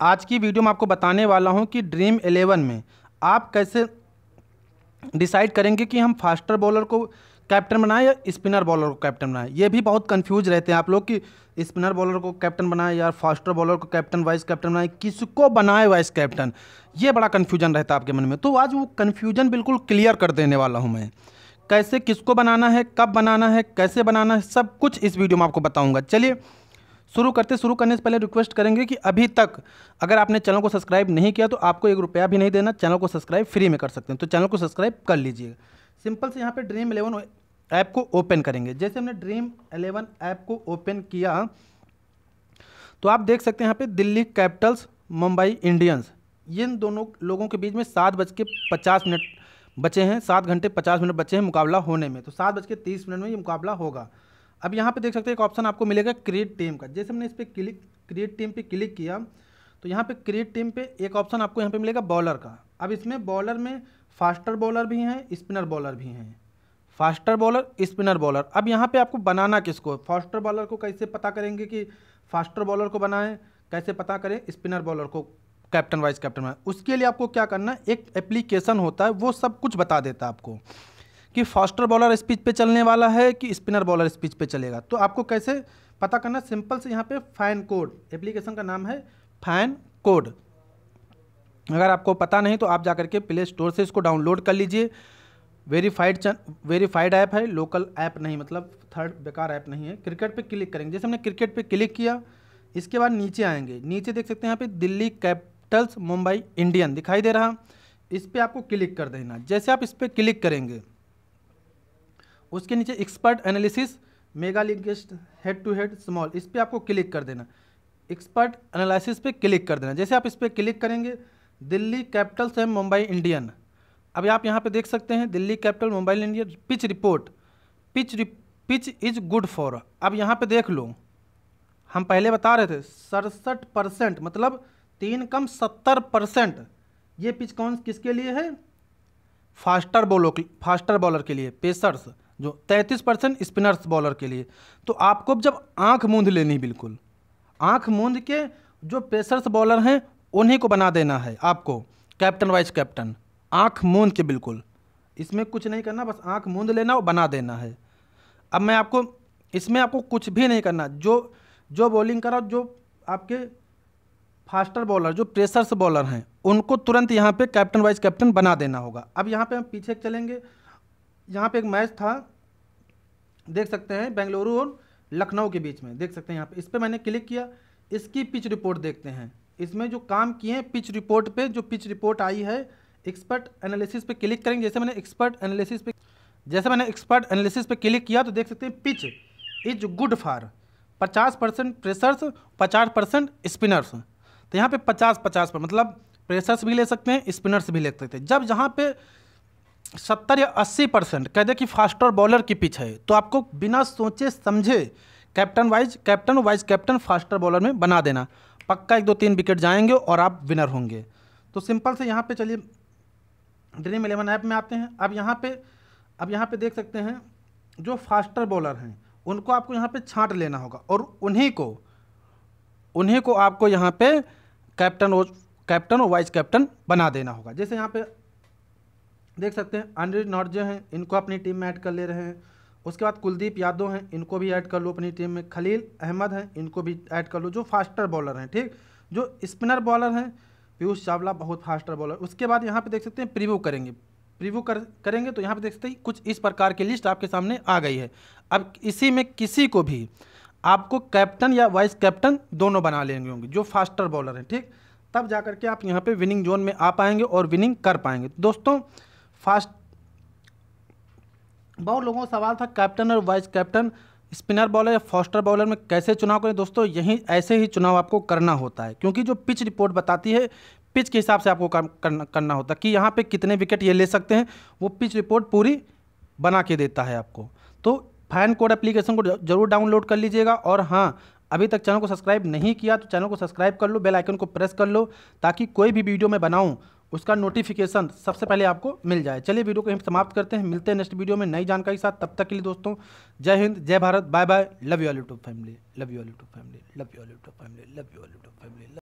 आज की वीडियो में आपको बताने वाला हूं कि ड्रीम एलेवन में आप कैसे डिसाइड करेंगे कि हम फास्टर बॉलर को कैप्टन बनाएं या स्पिनर बॉलर को कैप्टन बनाएं ये भी बहुत कंफ्यूज रहते हैं आप लोग कि स्पिनर बॉलर को कैप्टन बनाएं या फास्टर बॉलर को कैप्टन वाइस कैप्टन बनाएं किसको बनाएं वाइस कैप्टन ये बड़ा कन्फ्यूजन रहता है आपके मन में तो आज वो कन्फ्यूजन बिल्कुल क्लियर कर देने वाला हूँ मैं कैसे किसको बनाना है कब बनाना है कैसे बनाना है सब कुछ इस वीडियो में आपको बताऊँगा चलिए शुरू करते शुरू करने से पहले रिक्वेस्ट करेंगे कि अभी तक अगर आपने चैनल को सब्सक्राइब नहीं किया तो आपको एक रुपया भी नहीं देना चैनल को सब्सक्राइब फ्री में कर सकते हैं तो चैनल को सब्सक्राइब कर लीजिएगा सिंपल से यहाँ पर ड्रीम इलेवन ऐप को ओपन करेंगे जैसे हमने ड्रीम एलेवन ऐप को ओपन किया तो आप देख सकते हैं यहाँ पर दिल्ली कैपिटल्स मुंबई इंडियंस इन दोनों लोगों के बीच में सात बज के पचास मिनट बचे हैं सात घंटे पचास मिनट बचे हैं मुकाबला होने में तो सात बज के तीस मिनट में ये मुकाबला होगा अब यहाँ पे देख सकते हैं एक ऑप्शन आपको मिलेगा क्रिएट टीम का जैसे हमने इस पर क्लिक क्रिएट टीम पे क्लिक किया तो यहाँ पे क्रिएट टीम पे एक ऑप्शन आपको यहाँ पे मिलेगा बॉलर का अब इसमें बॉलर में फास्टर बॉलर भी हैं स्पिनर बॉलर भी हैं फास्टर बॉलर स्पिनर बॉलर अब यहाँ पे आपको बनाना किसको फास्टर बॉलर को कैसे पता करेंगे कि फास्टर बॉलर को बनाएं कैसे पता करें स्पिनर बॉलर को कैप्टन वाइस कैप्टन वाइज उसके लिए आपको क्या करना एक एप्लीकेशन होता है वो सब कुछ बता देता है आपको कि फास्टर बॉलर स्पीच पे चलने वाला है कि स्पिनर बॉलर स्पीच पे चलेगा तो आपको कैसे पता करना सिंपल से यहाँ पे फैन कोड एप्लीकेशन का नाम है फैन कोड अगर आपको पता नहीं तो आप जा करके प्ले स्टोर से इसको डाउनलोड कर लीजिए वेरीफाइड वेरीफाइड ऐप है लोकल ऐप नहीं मतलब थर्ड बेकार ऐप नहीं है क्रिकेट पर क्लिक करेंगे जैसे हमने क्रिकेट पर क्लिक किया इसके बाद नीचे आएंगे नीचे देख सकते हैं यहाँ पे दिल्ली कैपिटल्स मुंबई इंडियन दिखाई दे रहा इस पर आपको क्लिक कर देना जैसे आप इस पर क्लिक करेंगे उसके नीचे एक्सपर्ट एनालिसिस मेगा लिंकेस्ट हेड टू हेड स्मॉल इस पर आपको क्लिक कर देना एक्सपर्ट एनालिसिस पे क्लिक कर देना जैसे आप इस पर क्लिक करेंगे Delhi Capitals and Mumbai Indian अभी आप यहाँ पे देख सकते हैं Delhi Capital Mumbai Indian pitch report pitch pitch is good for अब यहाँ पे देख लो हम पहले बता रहे थे सड़सठ परसेंट मतलब तीन कम सत्तर परसेंट ये पिच कौन किसके लिए है फास्टर बोलो फास्टर बॉलर के लिए पेसर्स जो 33 परसेंट स्पिनर्स बॉलर के लिए तो आपको जब आंख मूंद लेनी बिल्कुल आंख मूंद के जो पेसर्स बॉलर हैं उन्हीं को बना देना है आपको कैप्टन वाइस कैप्टन आंख मूंद के बिल्कुल इसमें कुछ नहीं करना बस आंख मूंद लेना और बना देना है अब मैं आपको इसमें आपको कुछ भी नहीं करना जो जो बॉलिंग करा जो आपके फास्टर बॉलर जो प्रेशर्स बॉलर हैं उनको तुरंत यहाँ पे कैप्टन वाइस कैप्टन बना देना होगा अब यहाँ पे हम पीछे चलेंगे यहाँ पे एक मैच था देख सकते हैं बेंगलुरु और लखनऊ के बीच में देख सकते हैं यहाँ पे इस पर मैंने क्लिक किया इसकी पिच रिपोर्ट देखते हैं इसमें जो काम किए हैं पिच रिपोर्ट पे जो पिच रिपोर्ट आई है एक्सपर्ट एनालिसिस पे क्लिक करेंगे जैसे मैंने एक्सपर्ट एनालिसिस पे जैसे मैंने एक्सपर्ट एनालिसिस पे क्लिक किया तो देख सकते हैं पिच इज गुड फॉर पचास परसेंट प्रेशर्स पचास परसेंट स्पिनर्स तो यहाँ पे पचास पचास पर मतलब प्रेशर्स भी ले सकते हैं स्पिनर्स भी ले सकते हैं जब जहाँ पे सत्तर या अस्सी परसेंट कह दे कि फास्टर बॉलर के पिच है तो आपको बिना सोचे समझे captain vice captain vice captain faster bowler में बना देना पक्का एक दो तीन विकेट जाएंगे और आप विनर होंगे तो सिंपल से यहाँ पे चलिए ड्रीम इलेवन ऐप में आते हैं अब यहाँ पे अब यहाँ पे देख सकते हैं जो फास्टर बॉलर हैं उनको आपको यहाँ पे छांट लेना होगा और उन्हीं को उन्हीं को आपको यहाँ पे कैप्टन और कैप्टन और वाइस कैप्टन बना देना होगा जैसे यहाँ पे देख सकते हैं अनिल नौर्जे हैं इनको अपनी टीम में ऐड कर ले रहे हैं उसके बाद कुलदीप यादव हैं इनको भी ऐड कर लो अपनी टीम में खलील अहमद हैं इनको भी ऐड कर लो जो फास्टर बॉलर हैं ठीक जो स्पिनर बॉलर हैं पीयूष चावला बहुत फास्टर बॉलर उसके बाद यहाँ पे देख सकते हैं प्रीव्यू करेंगे प्रीव्यू कर करेंगे तो यहाँ पे देख सकते हैं कुछ इस प्रकार की लिस्ट आपके सामने आ गई है अब इसी में किसी को भी आपको कैप्टन या वाइस कैप्टन दोनों बना लेंगे होंगे जो फास्टर बॉलर हैं ठीक तब जा करके आप यहाँ पे विनिंग जोन में आ पाएंगे और विनिंग कर पाएंगे दोस्तों फास्ट बहुत लोगों का सवाल था कैप्टन और वाइस कैप्टन स्पिनर बॉलर या फास्टर बॉलर में कैसे चुनाव करें दोस्तों यही ऐसे ही चुनाव आपको करना होता है क्योंकि जो पिच रिपोर्ट बताती है पिच के हिसाब से आपको काम करना करना होता है कि यहाँ पे कितने विकेट ये ले सकते हैं वो पिच रिपोर्ट पूरी बना के देता है आपको तो फैन कोड एप्लीकेशन को जरूर डाउनलोड कर लीजिएगा और हाँ अभी तक चैनल को सब्सक्राइब नहीं किया तो चैनल को सब्सक्राइब कर लो बेल आइकन को प्रेस कर लो ताकि कोई भी वीडियो मैं बनाऊँ उसका नोटिफिकेशन सबसे पहले आपको मिल जाए चलिए वीडियो को हम समाप्त करते हैं मिलते हैं नेक्स्ट वीडियो में नई जानकारी के साथ तब तक के लिए दोस्तों जय हिंद जय Bharat bye bye love you all YouTube family love you all YouTube family love you all YouTube family love you all YouTube family